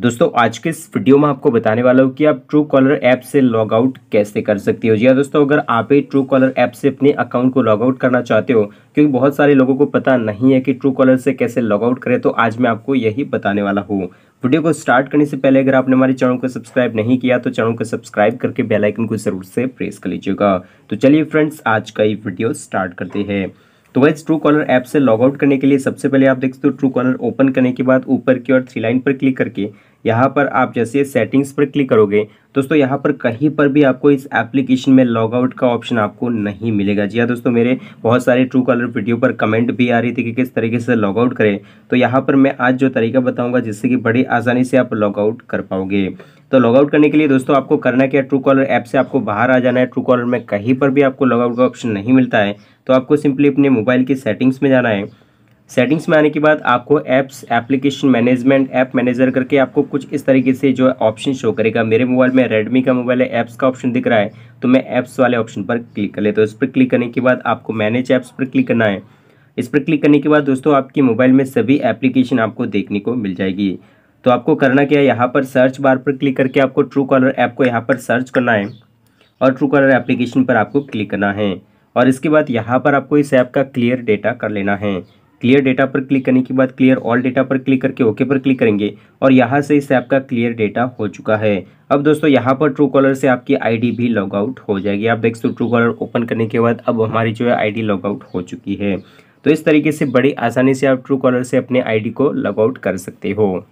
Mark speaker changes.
Speaker 1: दोस्तों आज के इस वीडियो में आपको बताने वाला हूँ कि आप ट्रू कॉलर ऐप से लॉग आउट कैसे कर सकते हो जी हाँ, दोस्तों अगर आप ही ट्रू कॉलर ऐप से अपने अकाउंट को लॉग आउट करना चाहते हो क्योंकि बहुत सारे लोगों को पता नहीं है कि ट्रू कॉलर से कैसे लॉग आउट करें तो आज मैं आपको यही बताने वाला हूँ वीडियो को स्टार्ट करने से पहले अगर आपने हमारे चैनल को सब्सक्राइब नहीं किया तो चैनल को सब्सक्राइब करके बेल आइकन को जरूर से प्रेस कर लीजिएगा तो चलिए फ्रेंड्स आज का ये वीडियो स्टार्ट करते हैं तो वैसे ट्रू कॉलर ऐप से लॉग आउट करने के लिए सबसे पहले आप देखते हो ट्रू कॉलर ओपन करने के बाद ऊपर की ओर थ्री लाइन पर क्लिक करके यहाँ पर आप जैसे सेटिंग्स पर क्लिक करोगे दोस्तों यहाँ पर कहीं पर भी आपको इस एप्लीकेशन में लॉगआउट का ऑप्शन आपको नहीं मिलेगा जी हाँ दोस्तों मेरे बहुत सारे ट्रू कलर वीडियो पर कमेंट भी आ रही थी कि किस तरीके से लॉगआउट करें तो यहाँ पर मैं आज जो तरीका बताऊँगा जिससे कि बड़ी आसानी से आप लॉगआउट कर पाओगे तो लॉगआउट करने के लिए दोस्तों आपको करना क्या ट्रू कॉलर ऐप से आपको बाहर आ जाना है ट्रू कॉलर में कहीं पर भी आपको लॉगआउट का ऑप्शन नहीं मिलता है तो आपको सिंपली अपने मोबाइल की सेटिंग्स में जाना है सेटिंग्स में आने के बाद आपको apps application management app manager करके आपको कुछ इस तरीके से जो है ऑप्शन शो करेगा मेरे मोबाइल में रेडमी का मोबाइल है ऐप्स का ऑप्शन दिख रहा है तो मैं ऐप्स वाले ऑप्शन पर क्लिक कर लेता हूँ इस पर क्लिक करने के बाद आपको मैनेज ऐप्स पर क्लिक करना है इस पर क्लिक करने के बाद दोस्तों आपके मोबाइल में सभी एप्लीकेशन आपको देखने को मिल जाएगी तो आपको करना क्या है यहाँ पर सर्च बार पर क्लिक करके आपको ट्रू कॉलर ऐप को यहाँ पर सर्च करना है और ट्रू कॉलर एप्लीकेशन पर आपको क्लिक करना है और इसके बाद यहाँ पर आपको इस ऐप का क्लियर डेटा कर लेना है क्लियर डेटा पर क्लिक करने के बाद क्लियर ऑल डेटा पर क्लिक करके ओके पर क्लिक करेंगे और यहाँ से इस ऐप का क्लियर डेटा हो चुका है अब दोस्तों यहाँ पर ट्रू कॉलर से आपकी आईडी भी लॉग आउट हो जाएगी आप देख सकते हो ट्रू कॉलर ओपन करने के बाद अब हमारी जो है आईडी लॉग आउट हो चुकी है तो इस तरीके से बड़ी आसानी से आप ट्रू कॉलर से अपने डी को लॉग आउट कर सकते हो